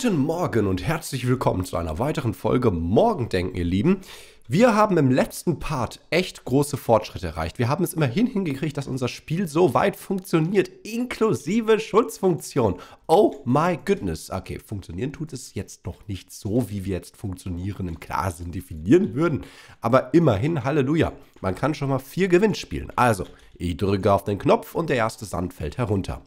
Guten Morgen und herzlich willkommen zu einer weiteren Folge Morgendenken, ihr Lieben. Wir haben im letzten Part echt große Fortschritte erreicht. Wir haben es immerhin hingekriegt, dass unser Spiel so weit funktioniert, inklusive Schutzfunktion. Oh my goodness. Okay, funktionieren tut es jetzt noch nicht so, wie wir jetzt funktionieren im Klarsinn definieren würden. Aber immerhin, Halleluja. Man kann schon mal vier Gewinn spielen. Also, ich drücke auf den Knopf und der erste Sand fällt herunter.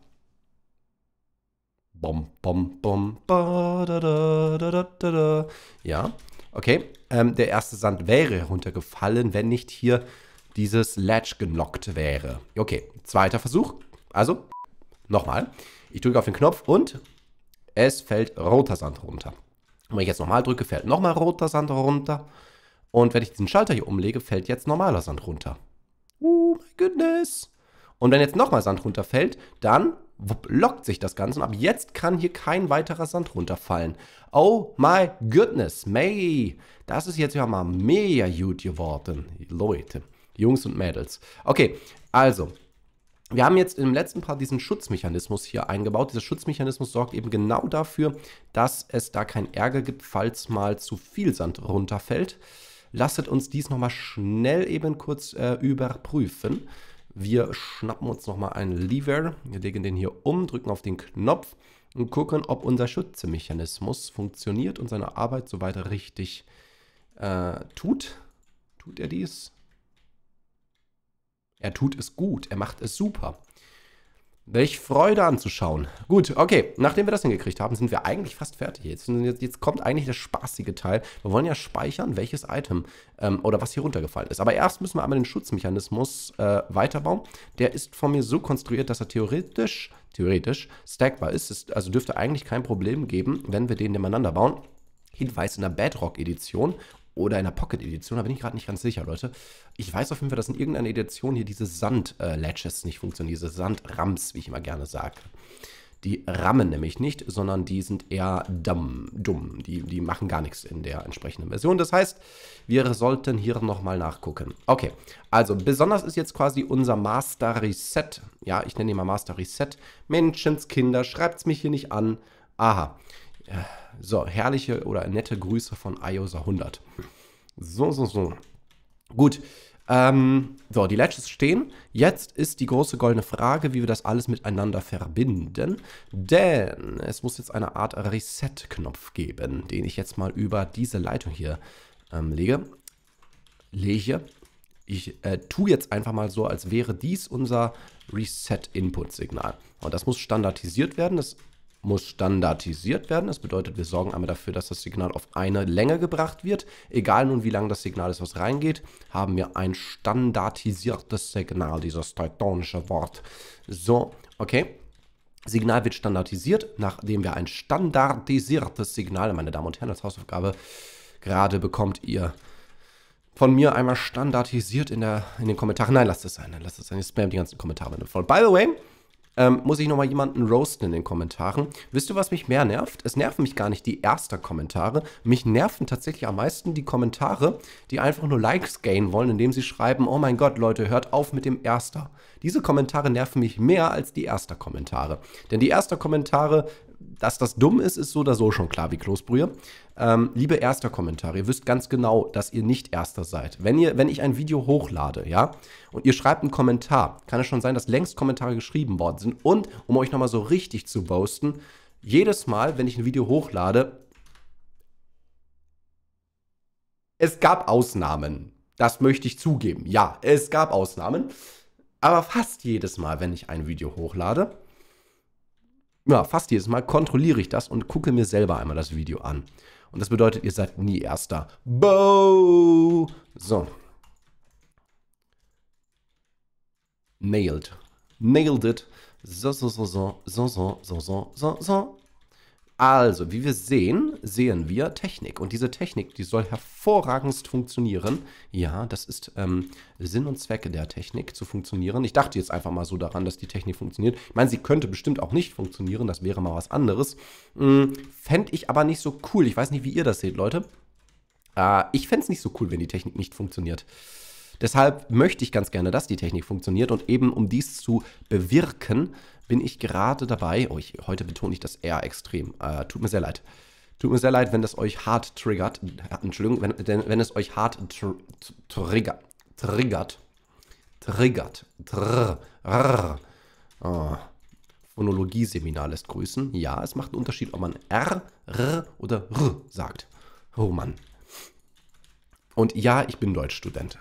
Bom, bom, bom, ba, da, da, da, da, da, Ja, okay. Ähm, der erste Sand wäre runtergefallen, wenn nicht hier dieses Latch genockt wäre. Okay, zweiter Versuch. Also, nochmal. Ich drücke auf den Knopf und es fällt roter Sand runter. Und Wenn ich jetzt nochmal drücke, fällt nochmal roter Sand runter. Und wenn ich diesen Schalter hier umlege, fällt jetzt normaler Sand runter. Oh my goodness. Und wenn jetzt nochmal Sand runterfällt, dann lockt sich das Ganze und ab jetzt kann hier kein weiterer Sand runterfallen. Oh my goodness, May, das ist jetzt ja mal mega gut geworden, Leute, Jungs und Mädels. Okay, also, wir haben jetzt im letzten Part diesen Schutzmechanismus hier eingebaut. Dieser Schutzmechanismus sorgt eben genau dafür, dass es da kein Ärger gibt, falls mal zu viel Sand runterfällt. Lasst uns dies nochmal schnell eben kurz äh, überprüfen. Wir schnappen uns nochmal einen Lever, wir legen den hier um, drücken auf den Knopf und gucken, ob unser Schützemechanismus funktioniert und seine Arbeit soweit richtig äh, tut. Tut er dies? Er tut es gut, er macht es super. Welch Freude anzuschauen. Gut, okay. Nachdem wir das hingekriegt haben, sind wir eigentlich fast fertig. Jetzt, jetzt, jetzt kommt eigentlich der spaßige Teil. Wir wollen ja speichern, welches Item ähm, oder was hier runtergefallen ist. Aber erst müssen wir einmal den Schutzmechanismus äh, weiterbauen. Der ist von mir so konstruiert, dass er theoretisch, theoretisch stackbar ist. ist also dürfte eigentlich kein Problem geben, wenn wir den nebeneinander bauen. Hinweis in der Bedrock-Edition oder in der Pocket-Edition, da bin ich gerade nicht ganz sicher, Leute. Ich weiß auf jeden Fall, dass in irgendeiner Edition hier diese Sand-Latches nicht funktionieren, diese Sand-Rams, wie ich immer gerne sage. Die rammen nämlich nicht, sondern die sind eher dumm, dumm. Die, die machen gar nichts in der entsprechenden Version. Das heißt, wir sollten hier nochmal nachgucken. Okay, also besonders ist jetzt quasi unser Master Reset. Ja, ich nenne ihn mal Master Reset. Menschenskinder, schreibt es mich hier nicht an. Aha. So, herrliche oder nette Grüße von IOSA 100. So, so, so. Gut. Ähm, so, die Latches stehen. Jetzt ist die große goldene Frage, wie wir das alles miteinander verbinden. Denn es muss jetzt eine Art Reset-Knopf geben, den ich jetzt mal über diese Leitung hier ähm, lege. Lege. Ich äh, tue jetzt einfach mal so, als wäre dies unser Reset-Input-Signal. Und das muss standardisiert werden. Das muss standardisiert werden. Das bedeutet, wir sorgen einmal dafür, dass das Signal auf eine Länge gebracht wird. Egal nun, wie lang das Signal ist, was reingeht, haben wir ein standardisiertes Signal, dieses teutonische Wort. So, okay. Signal wird standardisiert, nachdem wir ein standardisiertes Signal, meine Damen und Herren, als Hausaufgabe gerade bekommt ihr von mir einmal standardisiert in, der, in den Kommentaren. Nein, lasst es sein, nein, lasst es sein. Ich spam die ganzen Kommentare voll. By the way, ähm, muss ich nochmal jemanden roasten in den Kommentaren. Wisst ihr, was mich mehr nervt? Es nerven mich gar nicht die ersten Kommentare. Mich nerven tatsächlich am meisten die Kommentare, die einfach nur Likes gain wollen, indem sie schreiben, oh mein Gott, Leute, hört auf mit dem Erster. Diese Kommentare nerven mich mehr als die ersten Kommentare. Denn die ersten Kommentare dass das dumm ist, ist so oder so schon klar wie Kloßbrühe. Ähm, liebe erster Kommentare, ihr wisst ganz genau, dass ihr nicht erster seid. Wenn, ihr, wenn ich ein Video hochlade, ja, und ihr schreibt einen Kommentar, kann es schon sein, dass längst Kommentare geschrieben worden sind. Und um euch nochmal so richtig zu boasten, jedes Mal, wenn ich ein Video hochlade, es gab Ausnahmen. Das möchte ich zugeben. Ja, es gab Ausnahmen. Aber fast jedes Mal, wenn ich ein Video hochlade, ja, fast jedes Mal kontrolliere ich das und gucke mir selber einmal das Video an. Und das bedeutet, ihr seid nie Erster. Bo! So. Nailed. Nailed it. So, so, so, so, so, so, so, so, so, so. Also, wie wir sehen, sehen wir Technik. Und diese Technik, die soll hervorragend funktionieren. Ja, das ist ähm, Sinn und Zwecke der Technik, zu funktionieren. Ich dachte jetzt einfach mal so daran, dass die Technik funktioniert. Ich meine, sie könnte bestimmt auch nicht funktionieren. Das wäre mal was anderes. Mhm, Fände ich aber nicht so cool. Ich weiß nicht, wie ihr das seht, Leute. Äh, ich fände es nicht so cool, wenn die Technik nicht funktioniert. Deshalb möchte ich ganz gerne, dass die Technik funktioniert und eben um dies zu bewirken, bin ich gerade dabei. Oh, ich, heute betone ich das eher extrem. Äh, tut mir sehr leid. Tut mir sehr leid, wenn das euch hart triggert. Entschuldigung, wenn, wenn es euch hart tr trigger, triggert. Triggert. Trrr, rrr. Oh. Phonologie-Seminar lässt grüßen. Ja, es macht einen Unterschied, ob man R, R oder R sagt. Oh Mann. Und ja, ich bin Deutschstudent.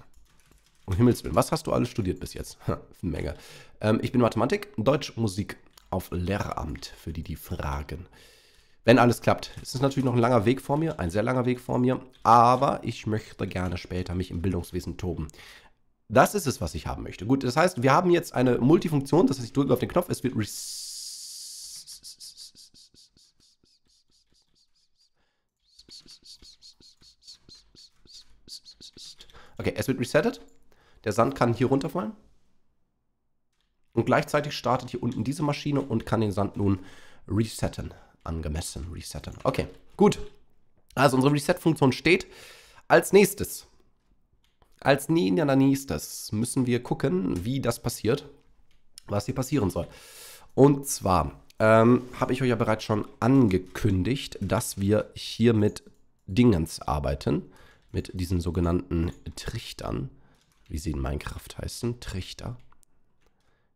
Um Himmels Willen, was hast du alles studiert bis jetzt? Menge. Ähm, ich bin Mathematik, Deutsch, Musik auf Lehramt, für die, die fragen. Wenn alles klappt. ist Es natürlich noch ein langer Weg vor mir, ein sehr langer Weg vor mir, aber ich möchte gerne später mich im Bildungswesen toben. Das ist es, was ich haben möchte. Gut, das heißt, wir haben jetzt eine Multifunktion, das heißt, ich drücke auf den Knopf, es wird Okay, es wird resettet. Der Sand kann hier runterfallen. Und gleichzeitig startet hier unten diese Maschine und kann den Sand nun resetten. Angemessen resetten. Okay, gut. Also unsere Reset-Funktion steht. Als nächstes, als nächstes müssen wir gucken, wie das passiert, was hier passieren soll. Und zwar ähm, habe ich euch ja bereits schon angekündigt, dass wir hier mit Dingens arbeiten, mit diesen sogenannten Trichtern wie sie in Minecraft heißen, Trichter.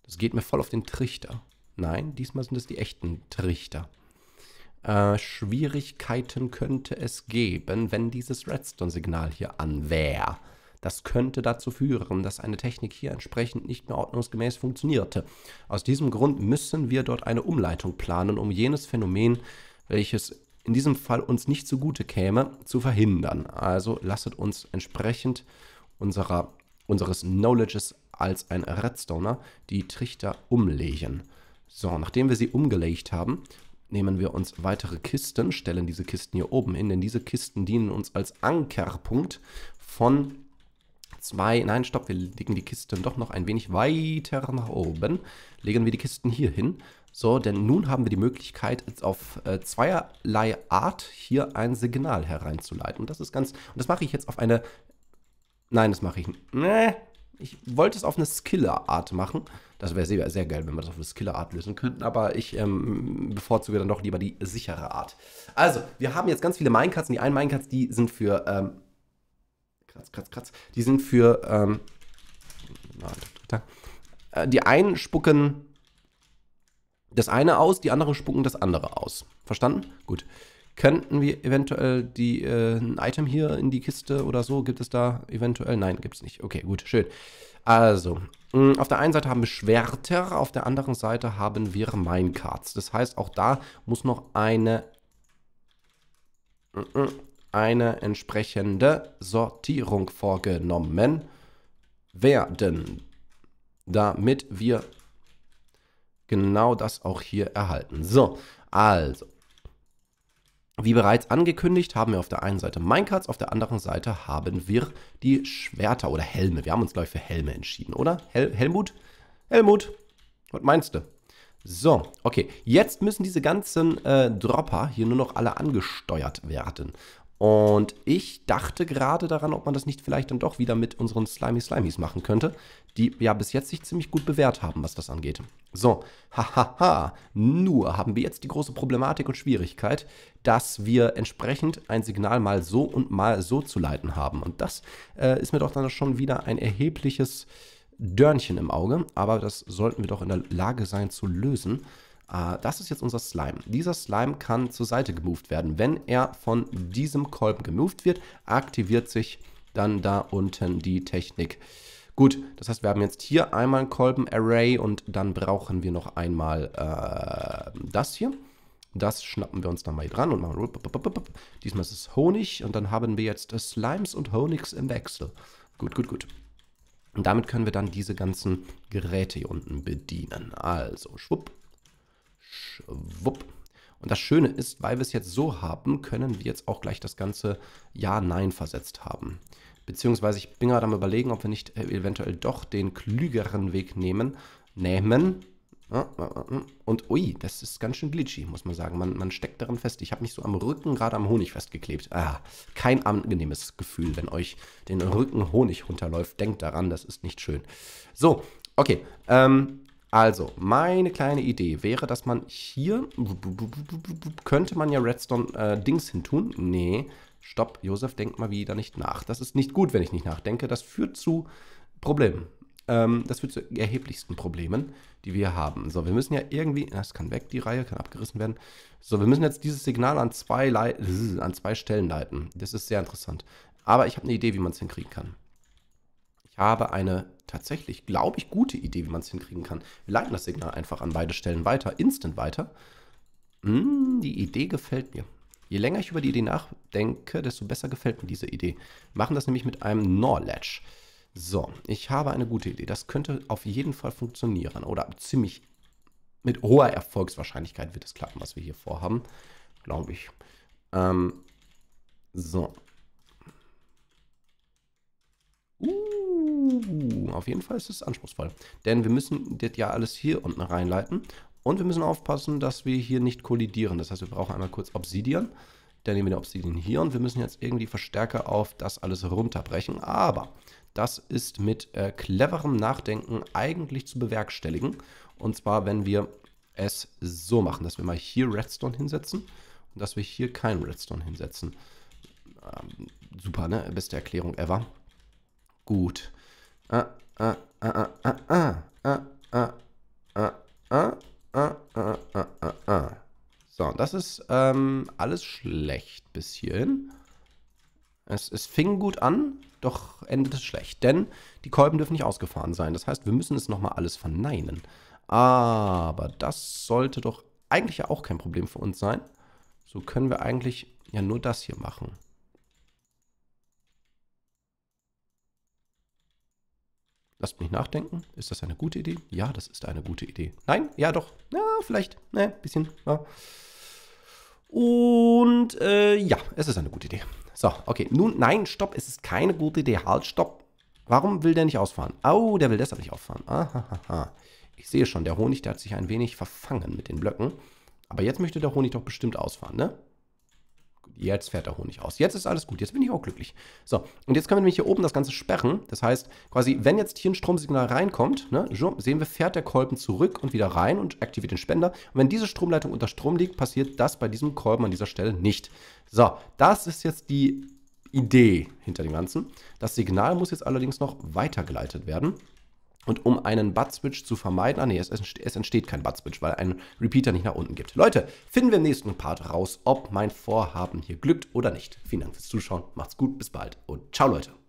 Das geht mir voll auf den Trichter. Nein, diesmal sind es die echten Trichter. Äh, Schwierigkeiten könnte es geben, wenn dieses Redstone-Signal hier an wäre. Das könnte dazu führen, dass eine Technik hier entsprechend nicht mehr ordnungsgemäß funktionierte. Aus diesem Grund müssen wir dort eine Umleitung planen, um jenes Phänomen, welches in diesem Fall uns nicht zugute käme, zu verhindern. Also lasset uns entsprechend unserer unseres Knowledges als ein Redstoner die Trichter umlegen. So, nachdem wir sie umgelegt haben, nehmen wir uns weitere Kisten, stellen diese Kisten hier oben hin, denn diese Kisten dienen uns als Ankerpunkt von zwei, nein, stopp, wir legen die Kisten doch noch ein wenig weiter nach oben, legen wir die Kisten hier hin. So, denn nun haben wir die Möglichkeit, auf äh, zweierlei Art hier ein Signal hereinzuleiten. Und das ist ganz, und das mache ich jetzt auf eine Nein, das mache ich nicht. Nee. Ich wollte es auf eine Skiller-Art machen. Das wäre sehr, sehr, geil, wenn wir das auf eine Skiller-Art lösen könnten. Aber ich ähm, bevorzuge dann doch lieber die sichere Art. Also, wir haben jetzt ganz viele Minecats. die einen Minecats, die sind für... Ähm, kratz, kratz, kratz. Die sind für... Ähm, äh, die einen spucken das eine aus, die anderen spucken das andere aus. Verstanden? Gut. Könnten wir eventuell die, äh, ein Item hier in die Kiste oder so? Gibt es da eventuell? Nein, gibt es nicht. Okay, gut, schön. Also, mh, hm, auf der einen Seite haben wir Schwerter, auf der anderen Seite haben wir Minecarts. Das heißt, auch da muss noch eine, hm, hm, eine entsprechende Sortierung vorgenommen werden, damit wir genau das auch hier erhalten. So, also, wie bereits angekündigt, haben wir auf der einen Seite Minecarts, auf der anderen Seite haben wir die Schwerter oder Helme. Wir haben uns, glaube ich, für Helme entschieden, oder? Hel Helmut? Helmut, was meinst du? So, okay. Jetzt müssen diese ganzen äh, Dropper hier nur noch alle angesteuert werden. Und ich dachte gerade daran, ob man das nicht vielleicht dann doch wieder mit unseren Slimy Slimies machen könnte, die ja bis jetzt sich ziemlich gut bewährt haben, was das angeht. So, hahaha, nur haben wir jetzt die große Problematik und Schwierigkeit, dass wir entsprechend ein Signal mal so und mal so zu leiten haben. Und das äh, ist mir doch dann schon wieder ein erhebliches Dörnchen im Auge, aber das sollten wir doch in der Lage sein zu lösen. Äh, das ist jetzt unser Slime. Dieser Slime kann zur Seite gemoved werden. Wenn er von diesem Kolben gemoved wird, aktiviert sich dann da unten die Technik. Gut, das heißt, wir haben jetzt hier einmal ein Kolben-Array und dann brauchen wir noch einmal äh, das hier. Das schnappen wir uns dann mal hier dran und machen. Diesmal ist es Honig und dann haben wir jetzt Slimes und Honigs im Wechsel. Gut, gut, gut. Und damit können wir dann diese ganzen Geräte hier unten bedienen. Also, schwupp, Schwupp. Und das Schöne ist, weil wir es jetzt so haben, können wir jetzt auch gleich das ganze Ja-Nein versetzt haben. Beziehungsweise ich bin gerade am überlegen, ob wir nicht äh, eventuell doch den klügeren Weg nehmen. Nehmen. Und ui, das ist ganz schön glitchy, muss man sagen. Man, man steckt daran fest. Ich habe mich so am Rücken gerade am Honig festgeklebt. Ah, kein angenehmes Gefühl, wenn euch den Rücken Honig runterläuft. Denkt daran, das ist nicht schön. So, okay. Ähm, also, meine kleine Idee wäre, dass man hier, könnte man ja Redstone äh, Dings hintun. Nee, stopp, Josef denk mal wieder nicht nach. Das ist nicht gut, wenn ich nicht nachdenke. Das führt zu Problemen. Ähm, das führt zu erheblichsten Problemen, die wir haben. So, wir müssen ja irgendwie, das kann weg, die Reihe kann abgerissen werden. So, wir müssen jetzt dieses Signal an zwei, Leit an zwei Stellen leiten. Das ist sehr interessant. Aber ich habe eine Idee, wie man es hinkriegen kann. Ich habe eine tatsächlich, glaube ich, gute Idee, wie man es hinkriegen kann. Wir leiten das Signal einfach an beide Stellen weiter, instant weiter. Hm, die Idee gefällt mir. Je länger ich über die Idee nachdenke, desto besser gefällt mir diese Idee. Wir machen das nämlich mit einem Nor-Latch. So, ich habe eine gute Idee. Das könnte auf jeden Fall funktionieren. Oder ziemlich mit hoher Erfolgswahrscheinlichkeit wird es klappen, was wir hier vorhaben. Glaube ich. Ähm, so, Uh, auf jeden Fall ist es anspruchsvoll. Denn wir müssen das ja alles hier unten reinleiten. Und wir müssen aufpassen, dass wir hier nicht kollidieren. Das heißt, wir brauchen einmal kurz Obsidian. Dann nehmen wir den Obsidian hier und wir müssen jetzt irgendwie Verstärker auf das alles runterbrechen. Aber das ist mit äh, cleverem Nachdenken eigentlich zu bewerkstelligen. Und zwar, wenn wir es so machen, dass wir mal hier Redstone hinsetzen und dass wir hier kein Redstone hinsetzen. Ähm, super, ne? Beste Erklärung ever. Gut. So, das ist ähm, alles schlecht bis hierhin. Es, es fing gut an, doch endet es schlecht, denn die Kolben dürfen nicht ausgefahren sein. Das heißt, wir müssen es nochmal alles verneinen. Aber das sollte doch eigentlich ja auch kein Problem für uns sein. So können wir eigentlich ja nur das hier machen. Lasst mich nachdenken. Ist das eine gute Idee? Ja, das ist eine gute Idee. Nein? Ja, doch. Ja, vielleicht. Ne, bisschen. Ja. Und äh, ja, es ist eine gute Idee. So, okay. Nun, nein, stopp. Es ist keine gute Idee. Halt, stopp. Warum will der nicht ausfahren? Au, oh, der will deshalb nicht ausfahren. Ahaha. Ich sehe schon, der Honig, der hat sich ein wenig verfangen mit den Blöcken. Aber jetzt möchte der Honig doch bestimmt ausfahren, ne? Jetzt fährt der Honig aus. Jetzt ist alles gut. Jetzt bin ich auch glücklich. So, und jetzt können wir nämlich hier oben das Ganze sperren. Das heißt, quasi, wenn jetzt hier ein Stromsignal reinkommt, ne, sehen wir, fährt der Kolben zurück und wieder rein und aktiviert den Spender. Und wenn diese Stromleitung unter Strom liegt, passiert das bei diesem Kolben an dieser Stelle nicht. So, das ist jetzt die Idee hinter dem Ganzen. Das Signal muss jetzt allerdings noch weitergeleitet werden. Und um einen Bud-Switch zu vermeiden, ah nee, es, es entsteht kein Bud-Switch, weil ein Repeater nicht nach unten gibt. Leute, finden wir im nächsten Part raus, ob mein Vorhaben hier glückt oder nicht. Vielen Dank fürs Zuschauen, macht's gut, bis bald und ciao Leute.